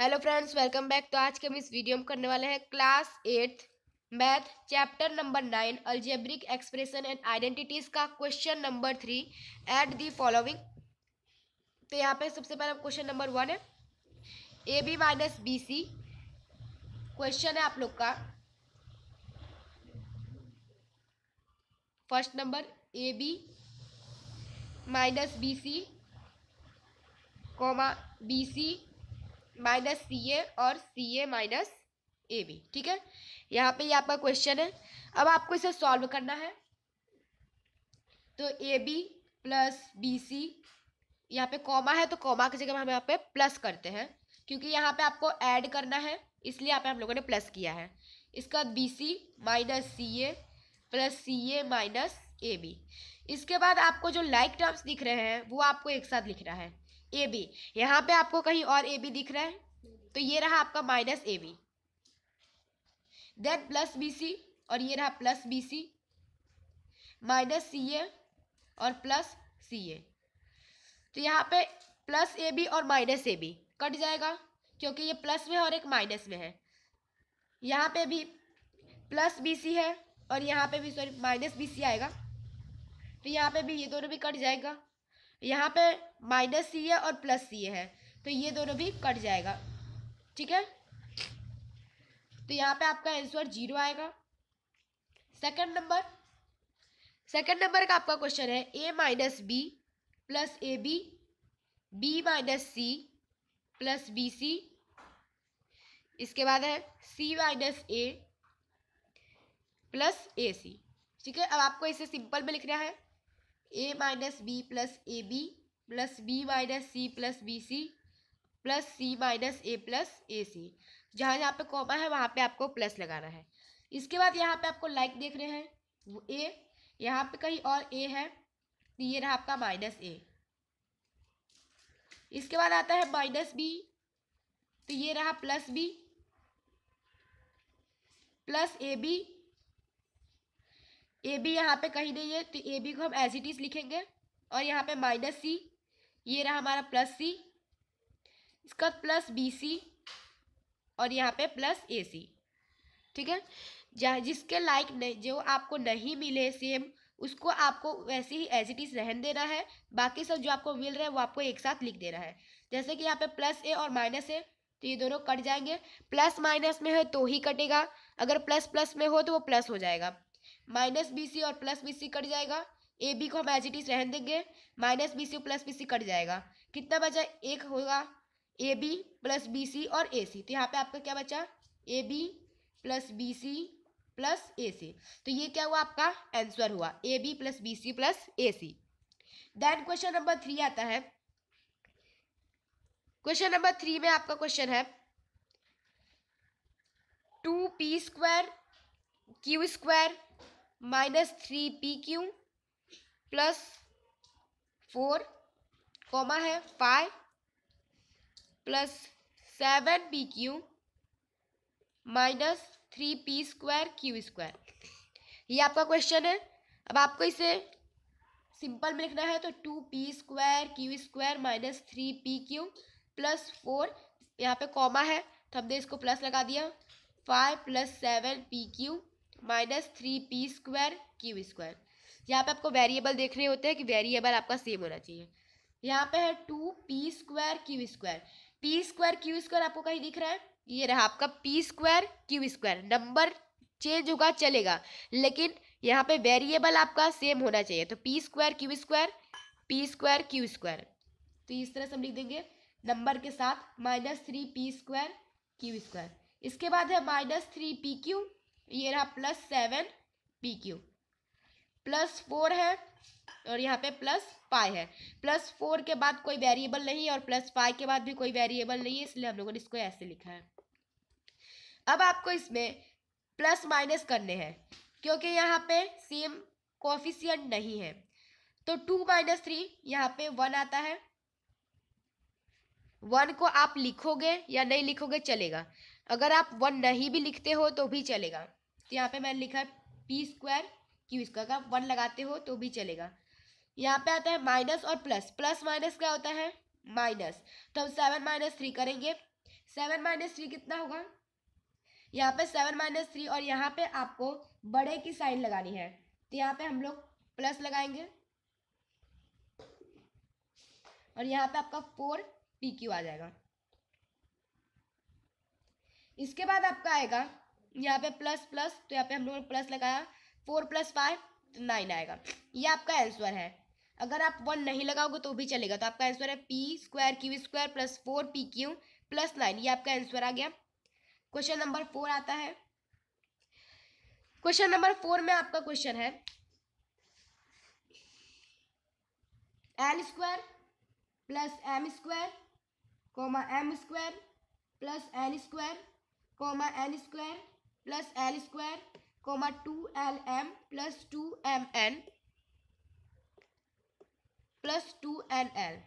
hello friends welcome back तो आज के हम इस वीडियो में करने वाले हैं class eighth math chapter number nine algebraic expression and identities का question number three at the following तो यहाँ पे सबसे पहले क्वेश्चन नंबर वन है A B minus B C question है आप लोग का first number A B minus B C comma B C minus C A और C A minus A B ठीक है यहाँ पे ये आपका क्वेश्चन है अब आपको इसे सॉल्व करना है तो A B plus B C यहाँ पे कॉमा है तो कॉमा की जगह हम यहाँ पे प्लस करते हैं क्योंकि यहाँ पे आपको ऐड करना है इसलिए यहाँ पे हम लोगों ने प्लस किया है इसका B C minus C A plus C A minus A B इसके बाद आपको जो लाइक टर्म्स दिख रहे हैं वो आपको एक साथ लिखना है ए बी यहाँ पे आपको कहीं और ए बी दिख रहा है तो ये रहा आपका minus A B then plus B C और ये रहा plus B C minus C A और प्लस सी ए तो यहाँ पे प्लस ए बी और माइनस ए बी कट जाएगा क्योंकि ये प्लस में है और एक माइनस में है यहाँ पे भी प्लस बी सी है और यहाँ पे भी सॉरी माइनस बी सी आएगा तो यहाँ पे भी ये दोनों भी कट जाएगा यहाँ पे माइनस सी है और प्लस सी है तो ये दोनों भी कट जाएगा ठीक है तो यहाँ पे आपका आंसर जीरो आएगा सेकंड नंबर सेकंड नंबर का आपका क्वेश्चन है A minus B plus A B B minus C plus B C इसके बाद है सी माइनस ए प्लस ए सी ठीक है अब आपको इसे सिंपल में लिखना है A minus B plus A B plus B minus C plus B C plus C minus A plus A C जहाँ जहाँ पे कॉमा है वहाँ पे आपको प्लस लगाना है इसके बाद यहाँ पे आपको लाइक देख रहे हैं वो ए यहाँ पे कहीं और ए है तो ये रहा आपका माइनस ए इसके बाद आता है माइनस बी तो ये रहा plus B plus A B A B यहाँ पे कहीं नहीं है तो ए बी को हम एज इट इज़ लिखेंगे और यहाँ पे माइनस सी ये रहा हमारा प्लस सी इसका प्लस बी सी और यहाँ पे प्लस ए सी ठीक है जहाँ जिसके लाइक नहीं जो आपको नहीं मिले सेम उसको आपको वैसे ही एज इट इज़ रहन देना है बाकी सब जो आपको मिल रहा है वो आपको एक साथ लिख देना है जैसे कि यहाँ पे प्लस ए और माइनस ए तो ये दोनों कट जाएंगे प्लस माइनस में है तो ही कटेगा अगर प्लस प्लस में हो तो वो प्लस हो जाएगा माइनस बी सी और प्लस बी सी कट जाएगा ए बी को हम एज इट इज रहने देंगे माइनस बी सी और प्लस बी सी कट जाएगा कितना बचा एक होगा A B plus B C और ए सी तो यहाँ पे आपका क्या बचा A B plus B C plus A C तो ये क्या हुआ आपका आंसर हुआ A B plus B C plus A C then question number three आता है क्वेश्चन नंबर थ्री में आपका क्वेश्चन है two P square Q square minus three P Q plus four comma है five plus seven p Q minus three P square Q square ये आपका question है अब आपको इसे सिंपल में लिखना है तो two P square Q square minus three P Q plus four यहाँ पे कॉमा है तो हमने इसको प्लस लगा दिया five plus seven p Q minus three P square Q square यहाँ पे आपको वेरिएबल देख रहे होते हैं कि वेरिएबल आपका सेम होना चाहिए यहाँ पे है two P square Q square p square Q square आपको कहीं दिख रहा है ये रहा आपका p square Q square number change होगा चलेगा लेकिन यहाँ पे वेरिएबल आपका सेम होना चाहिए तो p square Q square p square Q square तो इस तरह से हम लिख देंगे नंबर के साथ minus three P square Q square इसके बाद है माइनस थ्री पी क्यू ये रहा plus seven p Q plus four है और यहाँ पे प्लस फाइव है प्लस फोर के बाद कोई वेरिएबल नहीं है और प्लस फाइव के बाद भी कोई वेरिएबल नहीं है इसलिए हम लोगों ने इसको ऐसे लिखा है अब आपको इसमें प्लस माइनस करने हैं क्योंकि यहाँ पे सेम कॉफिशियंट नहीं है तो टू माइनस थ्री यहाँ पे वन आता है वन को आप लिखोगे या नहीं लिखोगे चलेगा अगर आप वन नहीं भी लिखते हो तो भी चलेगा तो यहाँ पे मैंने लिखा है पी स्क्वायर क्यू स्क्वायर का वन लगाते हो तो भी चलेगा यहाँ पे आता है माइनस और प्लस प्लस माइनस क्या होता है माइनस तो हम सेवन माइनस थ्री करेंगे सेवन माइनस थ्री कितना होगा यहाँ पे सेवन माइनस थ्री और यहाँ पे आपको बड़े की साइन लगानी है तो यहाँ पे हम लोग प्लस लगाएंगे और यहाँ पे आपका फोर पी क्यू आ जाएगा इसके बाद आपका आएगा यहाँ पे प्लस प्लस तो यहाँ पे हम लोगों ने प्लस लगाया फोर प्लस फाइव तो नाइन आएगा ये आपका आंसर है अगर आप वन नहीं लगाओगे तो भी चलेगा तो आपका आंसर है p square Q square plus four p Q plus nine ये आपका आंसर आ गया क्वेश्चन नंबर फोर आता है क्वेश्चन नंबर फोर में आपका क्वेश्चन है l square plus m square comma m square plus n square comma n square plus l square comma two l m plus two m n plus two n l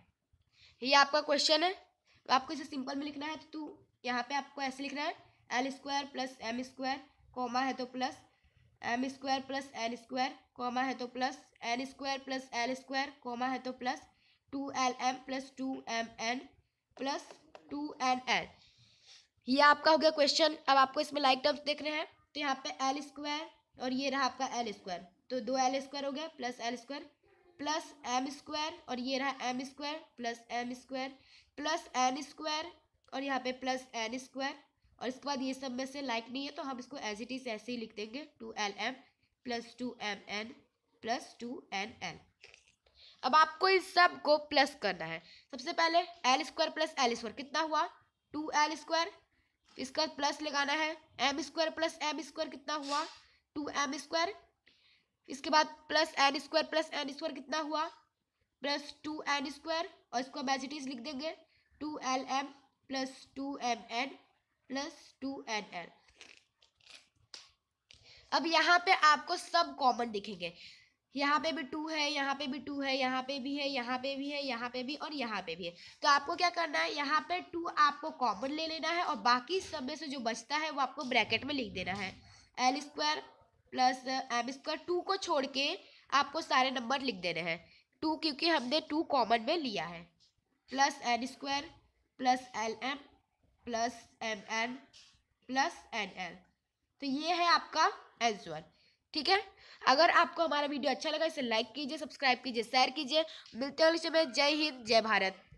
ये आपका question है तो आपको इसे simple में लिखना है तो टू यहाँ पे आपको ऐसे लिखना है l square plus m square comma है तो plus m square plus l square comma है तो plus n square plus l square comma है तो plus two l m plus two m n plus two n l ये आपका हो गया क्वेश्चन अब आपको इसमें लाइक टर्म्स देखने हैं तो यहाँ पे एल स्क्वायर और ये रहा आपका एल स्क्वायर तो दो एल स्क्वायर हो गया plus l square plus m square और ये रहा m square plus m square plus n square और यहाँ पे प्लस एन स्क्वायर और इसके बाद ये सब में से लाइक नहीं है तो हम इसको एज इट इज ऐसे ही लिख देंगे two l m plus two m n plus two n l अब आपको इस सब को प्लस करना है सबसे पहले l square plus l square कितना हुआ टू एल स्क्वायर इसका प्लस लगाना है m square plus m square कितना हुआ टू एम स्क्वायर इसके बाद plus n square plus n square कितना हुआ प्लस टू एन स्क्वायर और इसको मैजिटीज लिख देंगे two l m plus two m n plus two n n अब यहाँ पे आपको सब कॉमन दिखेंगे यहाँ पे भी टू है यहाँ पे भी टू है यहाँ पे भी है यहाँ पे भी है यहाँ पे भी और यहाँ पे भी है तो आपको क्या करना है यहाँ पे टू आपको कॉमन ले लेना है और बाकी सब में से जो बचता है वो आपको ब्रैकेट में लिख देना है l square plus m square two को छोड़ के आपको सारे नंबर लिख देने हैं टू क्योंकि हमने टू कॉमन में लिया है plus n square plus l m plus m n plus n l तो ये है आपका एंसर ठीक है अगर आपको हमारा वीडियो अच्छा लगा इसे लाइक कीजिए सब्सक्राइब कीजिए शेयर कीजिए मिलते हैं जय हिंद जय भारत